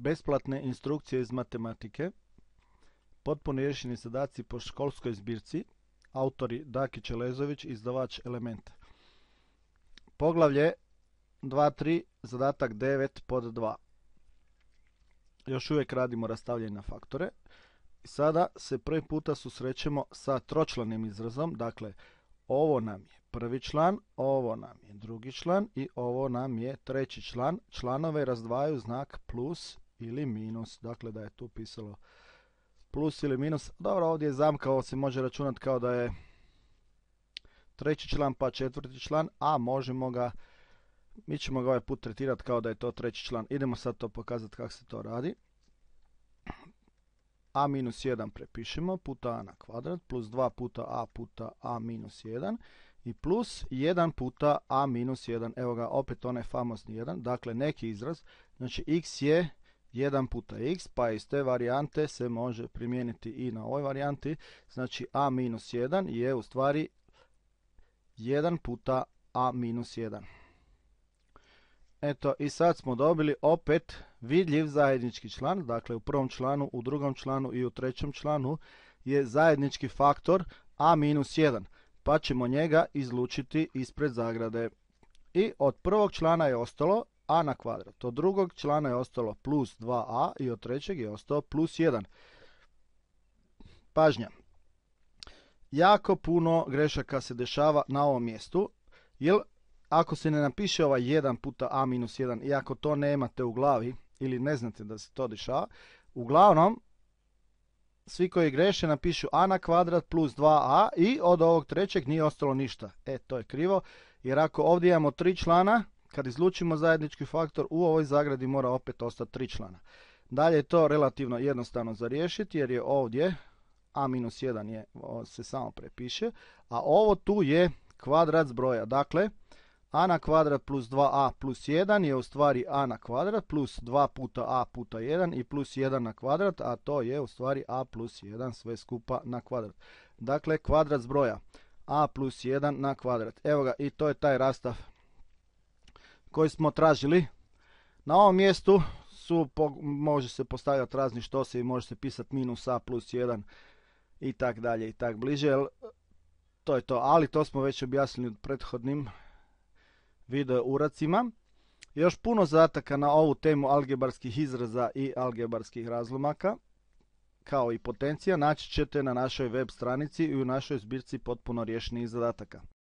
besplatne instrukcije iz matematike, potpuno riješeni zadaci po školskoj zbirci, autori Daki Čelezović, izdavač Element. Poglavlje 2.3, zadatak 9 pod 2. Još uvijek radimo rastavljanje na faktore. Sada se prvi puta susrećemo sa tročlanim izrazom, dakle ovo nam je prvi član, ovo nam je drugi član i ovo nam je treći član. Članove razdvaju znak plus ili minus, dakle da je tu pisalo plus ili minus. Dobro, ovdje je zamka, ovo se može računati kao da je treći član pa četvrti član, a možemo ga, mi ćemo ga ovaj put tretirati kao da je to treći član. Idemo sad to pokazati kako se to radi. a minus 1 prepišemo puta a na kvadrat plus 2 puta a puta a minus 1 i plus 1 puta a minus 1. Evo ga, opet onaj famosni 1, dakle neki izraz. Znači x je 1 puta x, pa iz te varijante se može primijeniti i na ovoj varijanti. Znači a minus 1 je u stvari 1 puta a minus 1. Eto i sad smo dobili opet vidljiv zajednički član, dakle u prvom članu, u drugom članu i u trećem članu je zajednički faktor a minus 1, pa ćemo njega izlučiti ispred zagrade. I od prvog člana je ostalo a na kvadrat. Od drugog člana je ostalo plus 2a i od trećeg je ostalo plus 1. Pažnja. Jako puno grešaka se dešava na ovom mjestu, jer ako se ne napiše ovaj 1 puta a minus 1 i ako to nemate u glavi ili ne znate da se to dešava, uglavnom svi koji greše napišu a na kvadrat plus 2a i od ovog trećeg nije ostalo ništa. E, to je krivo, jer ako ovdje imamo tri člana, kad izlučimo zajednički faktor, u ovoj zagradi mora opet ostati tri člana. Dalje je to relativno jednostavno za riješiti jer je ovdje a-1 minus je, se samo prepiše, a ovo tu je kvadrat zbroja. Dakle, a na kvadrat plus 2a plus 1 je u stvari a na kvadrat plus 2 puta a puta 1 i plus 1 na kvadrat, a to je u stvari a plus 1 sve skupa na kvadrat. Dakle, kvadrat zbroja a plus 1 na kvadrat. Evo ga, i to je taj rastav koji smo tražili. Na ovom mjestu su, može se postavljati razni se i može se pisati minus a, plus 1 i tak dalje i tak bliže. To je to, ali to smo već objasnili u prethodnim video uracima. Još puno zadataka na ovu temu algebarskih izraza i algebarskih razlomaka, kao i potencija, naći ćete na našoj web stranici i u našoj zbirci potpuno rješenih zadataka.